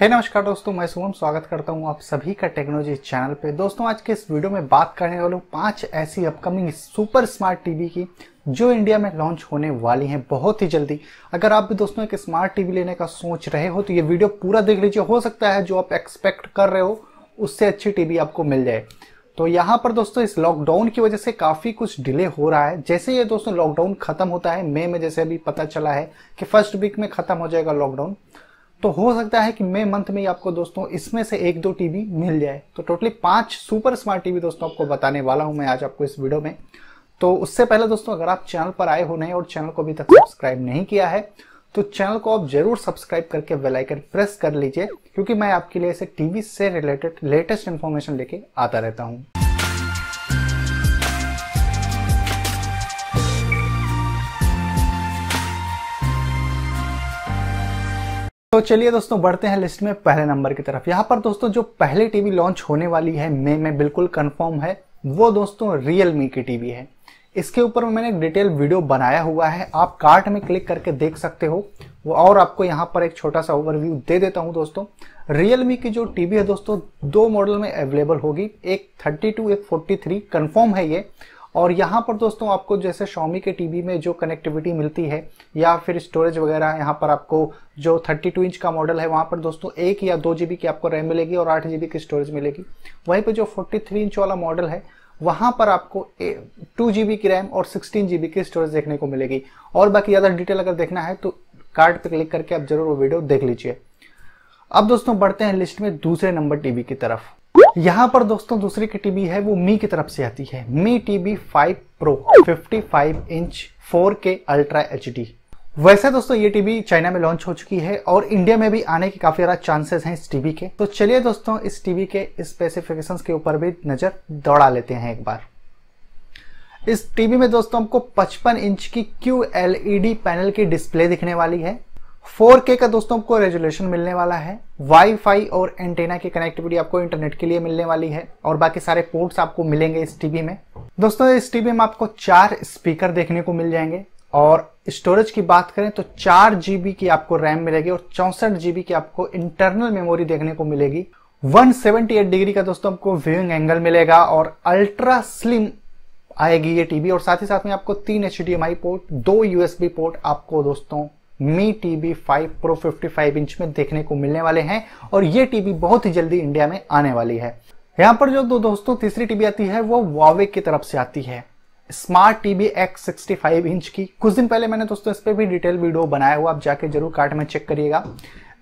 hey, नमस्कार दोस्तों मैं सुमन स्वागत करता हूं आप सभी का टेक्नोलॉजी चैनल पे दोस्तों आज के इस वीडियो में बात करने वाले पांच ऐसी अपकमिंग सुपर स्मार्ट टीवी की जो इंडिया में लॉन्च होने वाली हैं बहुत ही जल्दी अगर आप भी दोस्तों एक स्मार्ट टीवी लेने का सोच रहे हो तो ये वीडियो पूरा देख लीजिए हो सकता है जो आप एक्सपेक्ट कर रहे हो उससे अच्छी टीवी आपको मिल जाए तो यहाँ पर दोस्तों इस लॉकडाउन की वजह से काफ़ी कुछ डिले हो रहा है जैसे ये दोस्तों लॉकडाउन खत्म होता है मई में जैसे अभी पता चला है कि फर्स्ट वीक में खत्म हो जाएगा लॉकडाउन तो हो सकता है कि मई मंथ में ही आपको दोस्तों इसमें से एक दो टीवी मिल जाए तो टोटली पांच सुपर स्मार्ट टीवी दोस्तों आपको बताने वाला हूं मैं आज आपको इस वीडियो में तो उससे पहले दोस्तों अगर आप चैनल पर आए हो नहीं और चैनल को अभी तक सब्सक्राइब नहीं किया है तो चैनल को आप जरूर सब्सक्राइब करके बेलाइकन प्रेस कर लीजिए क्योंकि मैं आपके लिए ऐसे टीवी से रिलेटेड लेटेस्ट इन्फॉर्मेशन लेके आता रहता हूँ तो चलिए दोस्तों बढ़ते हैं लिस्ट में पहले नंबर की तरफ यहाँ पर दोस्तों जो पहले टीवी लॉन्च होने वाली है मई में बिल्कुल कंफर्म है वो दोस्तों रियल मी की टीवी है इसके ऊपर मैंने एक डिटेल वीडियो बनाया हुआ है आप कार्ट में क्लिक करके देख सकते हो वो और आपको यहाँ पर एक छोटा सा ओवरव्यू दे देता हूँ दोस्तों रियलमी की जो टीवी है दोस्तों दो मॉडल में अवेलेबल होगी एक 32 एक 43 कंफर्म है ये और यहाँ पर दोस्तों आपको जैसे शॉमी के टीवी में जो कनेक्टिविटी मिलती है या फिर स्टोरेज वगैरह यहाँ पर आपको जो 32 इंच का मॉडल है वहाँ पर दोस्तों एक या दो जी की आपको रैम मिलेगी और आठ जी की स्टोरेज मिलेगी वहीं पर जो 43 इंच वाला मॉडल है वहाँ पर आपको टू जी की रैम और सिक्सटीन जी की स्टोरेज देखने को मिलेगी और बाकी ज़्यादा डिटेल अगर देखना है तो कार्ड पर क्लिक करके आप जरूर वो वीडियो देख लीजिए अब दोस्तों बढ़ते हैं लिस्ट में दूसरे नंबर टीवी की तरफ यहाँ पर दोस्तों दूसरी की टीवी है वो मी की तरफ से आती है Mi TV 5 pro 55 inch 4K ultra H वैसे दोस्तों ये टीवी चाइना में लॉन्च हो चुकी है और इंडिया में भी आने के काफी ज्यादा चांसेस हैं इस टीवी के तो चलिए दोस्तों इस टीवी के स्पेसिफिकेशंस के ऊपर भी नजर दौड़ा लेते हैं एक बार इस टीवी में दोस्तों हमको 55 इंच की क्यू पैनल e की डिस्प्ले दिखने वाली है 4K का दोस्तों आपको रेजोल्यूशन मिलने वाला है वाईफाई और एंटेना की कनेक्टिविटी आपको इंटरनेट के लिए मिलने वाली है और बाकी सारे पोर्ट्स आपको मिलेंगे इस टीवी में दोस्तों इस टीवी में आपको चार स्पीकर देखने को मिल जाएंगे और स्टोरेज की बात करें तो चार जीबी की आपको रैम मिलेगी और चौसठ जीबी की आपको इंटरनल मेमोरी देखने को मिलेगी 178 डिग्री का दोस्तों आपको व्यूइंग एंगल मिलेगा और अल्ट्रा स्लिम आएगी ये टीवी और साथ ही साथ में आपको तीन एच पोर्ट दो यूएसबी पोर्ट आपको दोस्तों Mi T V five pro fifty five inch में देखने को मिलने वाले हैं और ये टीवी बहुत ही जल्दी इंडिया में आने वाली है यहाँ पर जो दो दोस्तों तीसरी टीवी आती है वो वावे की तरफ से आती है smart TV X sixty five inch की कुछ दिन पहले मैंने दोस्तों इस पर भी डिटेल वीडियो बनाया हुआ आप जाके जरूर कार्ट में चेक करिएगा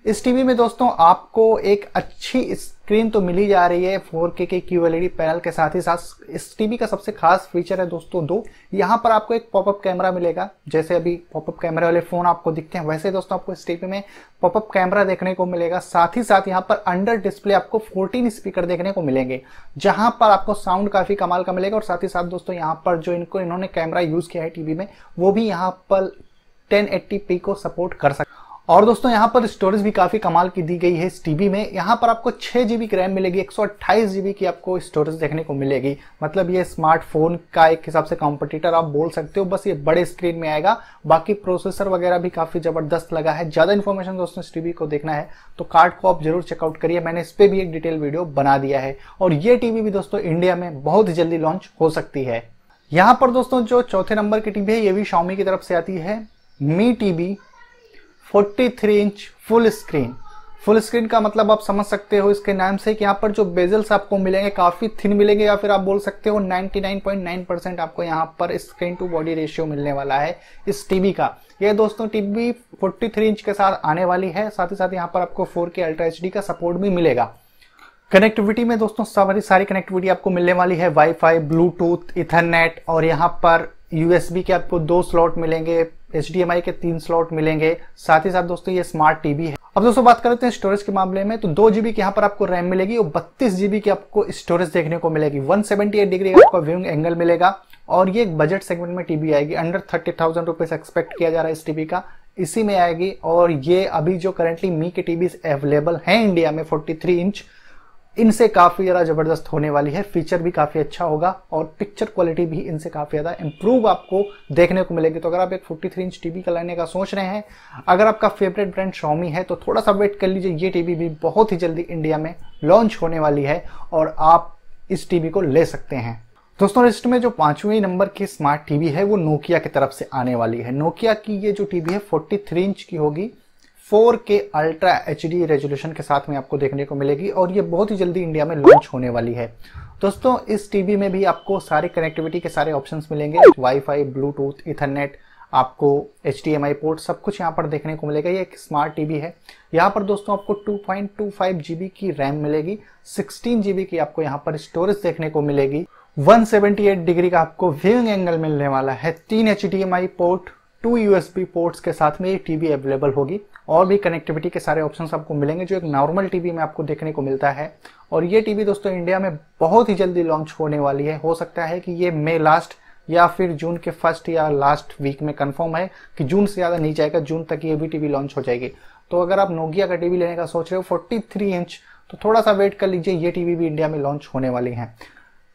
इस टीवी में दोस्तों आपको एक अच्छी स्क्रीन तो मिली जा रही है 4K के क्यू एल e पैनल के साथ ही साथ इस टीवी का सबसे खास फीचर है दोस्तों दो यहाँ पर आपको एक पॉपअप कैमरा मिलेगा जैसे अभी पॉपअप कैमरे वाले फ़ोन आपको दिखते हैं वैसे दोस्तों आपको इस टीवी में पॉपअप कैमरा देखने को मिलेगा साथ ही साथ यहाँ पर अंडर डिस्प्ले आपको फोर्टीन स्पीकर देखने को मिलेंगे जहाँ पर आपको साउंड काफ़ी कमाल का मिलेगा और साथ ही साथ दोस्तों यहाँ पर जो इनको इन्होंने कैमरा यूज़ किया है टीवी में वो भी यहाँ पर टेन को सपोर्ट कर सकते और दोस्तों यहाँ पर स्टोरेज भी काफ़ी कमाल की दी गई है इस टीवी में यहाँ पर आपको छः जी की रैम मिलेगी एक सौ की आपको स्टोरेज देखने को मिलेगी मतलब ये स्मार्टफोन का एक हिसाब से कॉम्पिटिटर आप बोल सकते हो बस ये बड़े स्क्रीन में आएगा बाकी प्रोसेसर वगैरह भी काफ़ी ज़बरदस्त लगा है ज़्यादा इन्फॉर्मेशन दोस्तों इस टीवी को देखना है तो कार्ड को आप जरूर चेकआउट करिए मैंने इस पर भी एक डिटेल वीडियो बना दिया है और ये टीवी भी दोस्तों इंडिया में बहुत जल्दी लॉन्च हो सकती है यहाँ पर दोस्तों जो चौथे नंबर की टीवी है ये भी शॉमी की तरफ से आती है Mi TV 43 inch full screen full screen का मतलब आप समझ सकते हो इसके नाम से कि यहाँ पर जो बेजल्स आपको मिलेंगे काफी थिन मिलेंगे या फिर आप बोल सकते हो 99.9 परसेंट आपको यहाँ पर स्क्रीन टू बॉडी रेशियो मिलने वाला है इस टीवी का ये दोस्तों टीवी 43 इंच के साथ आने वाली है साथ ही साथ यहाँ पर आपको 4K अल्ट्रा एच का सपोर्ट भी मिलेगा कनेक्टिविटी में दोस्तों सारी सारी कनेक्टिविटी आपको मिलने वाली है वाईफाई ब्लूटूथ इथरनेट और यहाँ पर यूएसबी के आपको दो स्लॉट मिलेंगे एच के तीन स्लॉट मिलेंगे साथ ही साथ दोस्तों ये स्मार्ट टीवी है अब दोस्तों बात करते हैं स्टोरेज के मामले में तो दो जीबी की यहाँ पर आपको रैम मिलेगी और बत्तीस जीबी की आपको स्टोरेज देखने को मिलेगी 178 डिग्री आपको व्यूंग व्यूइंग एंगल मिलेगा और ये एक बजट सेगमेंट में टीवी आएगी under thirty thousand rupees expect किया जा रहा है इस टीवी का इसी में आएगी और ये अभी जो करेंटली मी के टीवी अवेलेबल है इंडिया में फोर्टी इंच इनसे काफ़ी ज़्यादा ज़बरदस्त होने वाली है फीचर भी काफ़ी अच्छा होगा और पिक्चर क्वालिटी भी इनसे काफ़ी ज़्यादा इंप्रूव आपको देखने को मिलेगी तो अगर आप एक 43 इंच टीवी का लेने का सोच रहे हैं अगर आपका फेवरेट ब्रांड शॉमी है तो थोड़ा सा वेट कर लीजिए ये टीवी भी बहुत ही जल्दी इंडिया में लॉन्च होने वाली है और आप इस टीवी को ले सकते हैं दोस्तों लिस्ट में जो पांचवें नंबर की स्मार्ट टीवी है वो नोकिया की तरफ से आने वाली है नोकिया की ये जो टीवी है फोर्टी इंच की होगी फोर के अल्ट्रा एच डी रेजोल्यूशन के साथ में आपको देखने को मिलेगी और ये बहुत ही जल्दी इंडिया में लॉन्च होने वाली है दोस्तों इस टीवी में भी आपको सारे कनेक्टिविटी के सारे ऑप्शंस मिलेंगे वाईफाई ब्लूटूथ इथरनेट आपको एच पोर्ट सब कुछ यहाँ पर देखने को मिलेगा ये एक स्मार्ट टीवी है यहाँ पर दोस्तों आपको 2.25 जीबी की रैम मिलेगी 16 जीबी की आपको यहाँ पर स्टोरेज देखने को मिलेगी 178 डिग्री का आपको व्यूइंग एंगल मिलने वाला है तीन H port two B ports के साथ में ये टीवी अवेलेबल होगी और भी कनेक्टिविटी के सारे ऑप्शंस आपको मिलेंगे जो एक नॉर्मल टीवी में आपको देखने को मिलता है और ये टीवी दोस्तों इंडिया में बहुत ही जल्दी लॉन्च होने वाली है हो सकता है कि ये मे लास्ट या फिर जून के फर्स्ट या लास्ट वीक में कन्फर्म है कि जून से ज़्यादा नहीं जाएगा जून तक ये भी टीवी लॉन्च हो जाएगी तो अगर आप नोकिया का टीवी लेने का सोच रहे हो थ्री इंच तो थोड़ा सा वेट कर लीजिए ये टीवी भी इंडिया में लॉन्च होने वाली है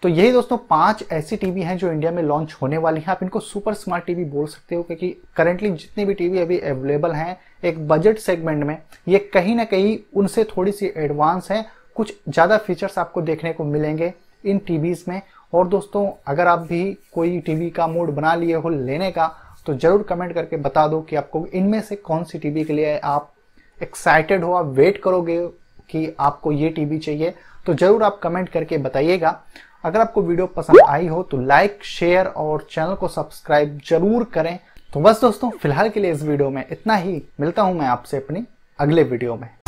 तो यही दोस्तों पांच ऐसी टीवी हैं जो इंडिया में लॉन्च होने वाली हैं आप इनको सुपर स्मार्ट टीवी बोल सकते हो क्योंकि करेंटली जितनी भी टीवी अभी अवेलेबल हैं एक बजट सेगमेंट में ये कहीं ना कहीं उनसे थोड़ी सी एडवांस है कुछ ज़्यादा फीचर्स आपको देखने को मिलेंगे इन टीवीज़ में और दोस्तों अगर आप भी कोई टीवी का मूड बना लिए हो लेने का तो ज़रूर कमेंट करके बता दो कि आपको इनमें से कौन सी टीवी के लिए आप एक्साइटेड हो आप वेट करोगे कि आपको ये टीवी चाहिए तो ज़रूर आप कमेंट करके बताइएगा अगर आपको वीडियो पसंद आई हो तो लाइक शेयर और चैनल को सब्सक्राइब जरूर करें तो बस दोस्तों फिलहाल के लिए इस वीडियो में इतना ही मिलता हूं मैं आपसे अपनी अगले वीडियो में